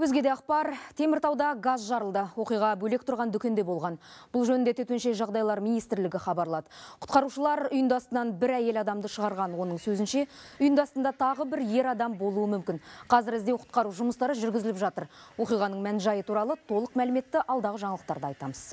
Өзгеде ақпар Теміртауда газ жарылды. Оқиға бөлек тұрған дүкенде болған. Бұл жөнінде төтенше жағдайлар министрлігі хабарлады. Құтқарушылар үйіндастынан бір әйел адамды шығарған. Оның сөзінше, үйіндастында тағы бір ер адам болуы мүмкін. Қазір ізде құтқару жұмыстары жүргізіліп жатыр. Оқиғаның мән жайы туралы толық мәліметті алдағы жаңалықтарда айтамыз.